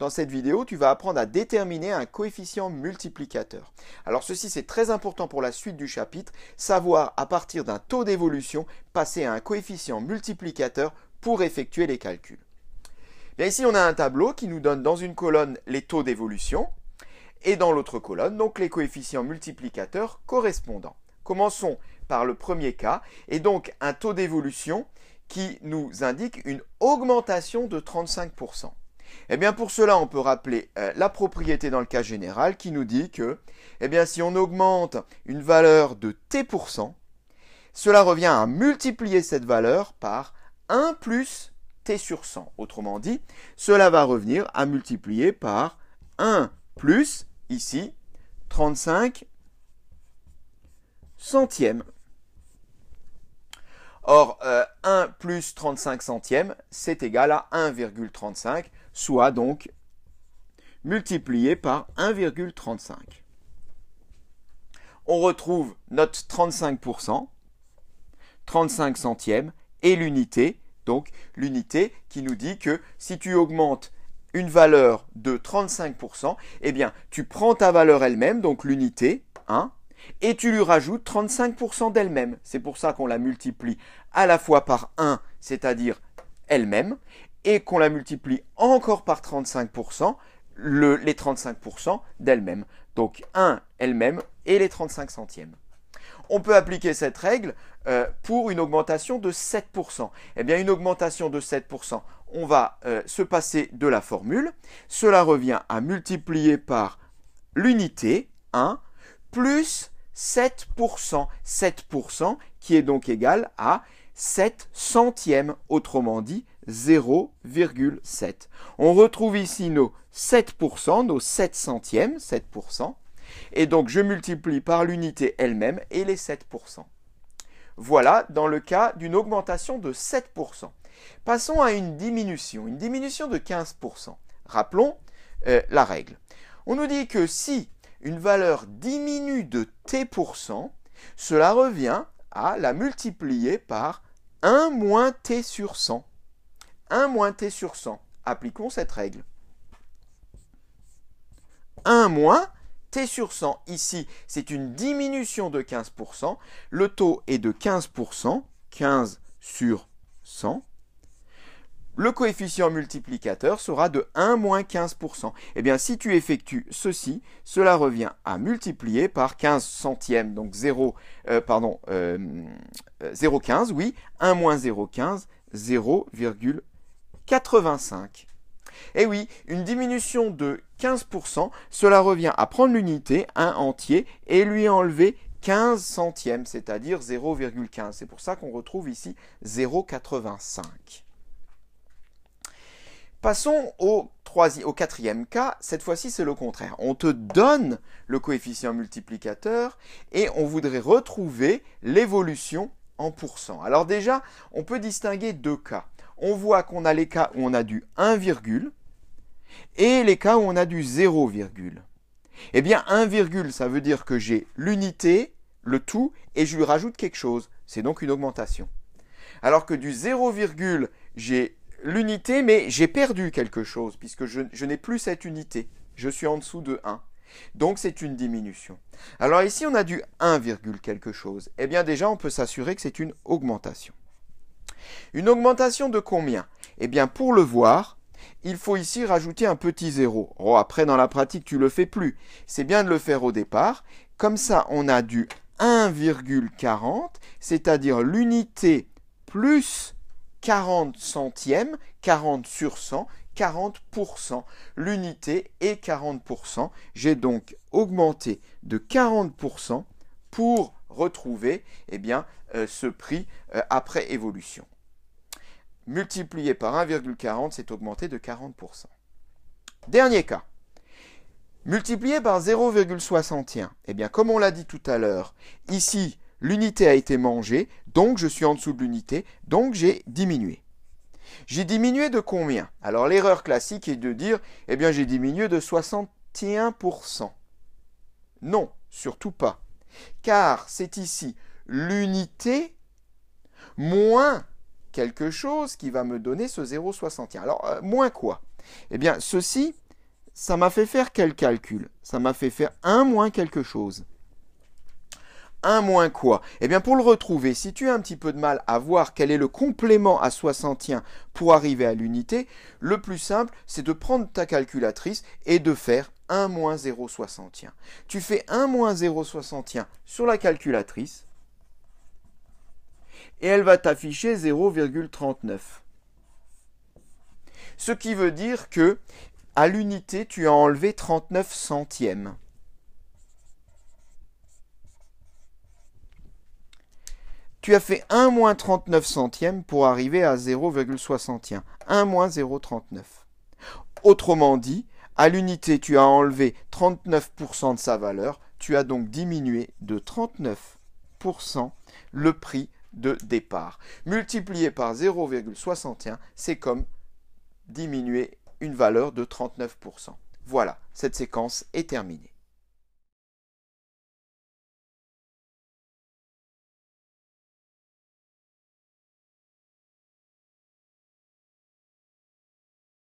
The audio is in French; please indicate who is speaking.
Speaker 1: Dans cette vidéo, tu vas apprendre à déterminer un coefficient multiplicateur. Alors ceci c'est très important pour la suite du chapitre, savoir à partir d'un taux d'évolution passer à un coefficient multiplicateur pour effectuer les calculs. ici on a un tableau qui nous donne dans une colonne les taux d'évolution et dans l'autre colonne donc les coefficients multiplicateurs correspondants. Commençons par le premier cas et donc un taux d'évolution qui nous indique une augmentation de 35%. Eh bien pour cela, on peut rappeler euh, la propriété dans le cas général qui nous dit que eh bien si on augmente une valeur de t%, pour cela revient à multiplier cette valeur par 1 plus t sur 100. Autrement dit, cela va revenir à multiplier par 1 plus ici 35 centièmes. Or, 1 euh, plus 35 centièmes, c'est égal à 1,35 soit donc multiplié par 1,35. On retrouve notre 35%, 35 centièmes et l'unité, donc l'unité qui nous dit que si tu augmentes une valeur de 35%, eh bien tu prends ta valeur elle-même, donc l'unité 1, hein, et tu lui rajoutes 35% d'elle-même. C'est pour ça qu'on la multiplie à la fois par 1, c'est-à-dire elle-même, et qu'on la multiplie encore par 35%, les 35% d'elle-même. Donc 1 elle-même et les 35 centièmes. On peut appliquer cette règle euh, pour une augmentation de 7%. Eh bien, une augmentation de 7%, on va euh, se passer de la formule. Cela revient à multiplier par l'unité 1 plus 7%. 7% qui est donc égal à 7 centièmes, autrement dit 0,7. On retrouve ici nos 7%, nos 7 centièmes, 7%, et donc je multiplie par l'unité elle-même et les 7%. Voilà dans le cas d'une augmentation de 7%. Passons à une diminution, une diminution de 15%. Rappelons euh, la règle. On nous dit que si une valeur diminue de t%, cela revient à la multiplier par 1 moins t sur 100. 1 moins t sur 100. Appliquons cette règle. 1 moins t sur 100. Ici, c'est une diminution de 15%. Le taux est de 15%. 15 sur 100 le coefficient multiplicateur sera de 1 moins 15%. Eh bien, si tu effectues ceci, cela revient à multiplier par 15 centièmes, donc 0, euh, pardon, 0,15, euh, euh, oui, 1 moins 0,15, 0,85. Eh oui, une diminution de 15%, cela revient à prendre l'unité, 1 entier, et lui enlever 15 centièmes, c'est-à-dire 0,15. C'est pour ça qu'on retrouve ici 0,85. Passons au, au quatrième cas, cette fois-ci c'est le contraire. On te donne le coefficient multiplicateur et on voudrait retrouver l'évolution en pourcent. Alors déjà, on peut distinguer deux cas. On voit qu'on a les cas où on a du 1, et les cas où on a du 0, eh bien 1, ça veut dire que j'ai l'unité, le tout, et je lui rajoute quelque chose. C'est donc une augmentation. Alors que du 0, j'ai l'unité, mais j'ai perdu quelque chose, puisque je, n'ai plus cette unité. Je suis en dessous de 1. Donc c'est une diminution. Alors ici on a du 1, quelque chose. Eh bien déjà on peut s'assurer que c'est une augmentation. Une augmentation de combien Eh bien pour le voir, il faut ici rajouter un petit 0. après dans la pratique tu le fais plus. C'est bien de le faire au départ. Comme ça on a du 1,40, c'est-à-dire l'unité plus 40 centièmes, 40 sur 100, 40%. L'unité est 40%. J'ai donc augmenté de 40% pour retrouver eh bien, euh, ce prix euh, après évolution. Multiplié par 1,40, c'est augmenté de 40%. Dernier cas. Multiplié par 0,61. Eh bien, comme on l'a dit tout à l'heure, ici, l'unité a été mangée, donc je suis en dessous de l'unité, donc j'ai diminué. J'ai diminué de combien Alors l'erreur classique est de dire, eh bien j'ai diminué de 61%. Non, surtout pas. Car c'est ici l'unité moins quelque chose qui va me donner ce 0,61. Alors, euh, moins quoi Eh bien, ceci, ça m'a fait faire quel calcul Ça m'a fait faire 1 moins quelque chose. Un moins quoi Eh bien pour le retrouver, si tu as un petit peu de mal à voir quel est le complément à 61 pour arriver à l'unité, le plus simple c'est de prendre ta calculatrice et de faire 1 moins 0,61. Tu fais 1 moins 0,61 sur la calculatrice et elle va t'afficher 0,39. Ce qui veut dire que à l'unité tu as enlevé 39 centièmes. tu as fait 1 moins 39 centièmes pour arriver à 0,61. 1 moins 0,39. Autrement dit, à l'unité, tu as enlevé 39% de sa valeur, tu as donc diminué de 39% le prix de départ. Multiplié par 0,61, c'est comme diminuer une valeur de 39%. Voilà, cette séquence est terminée.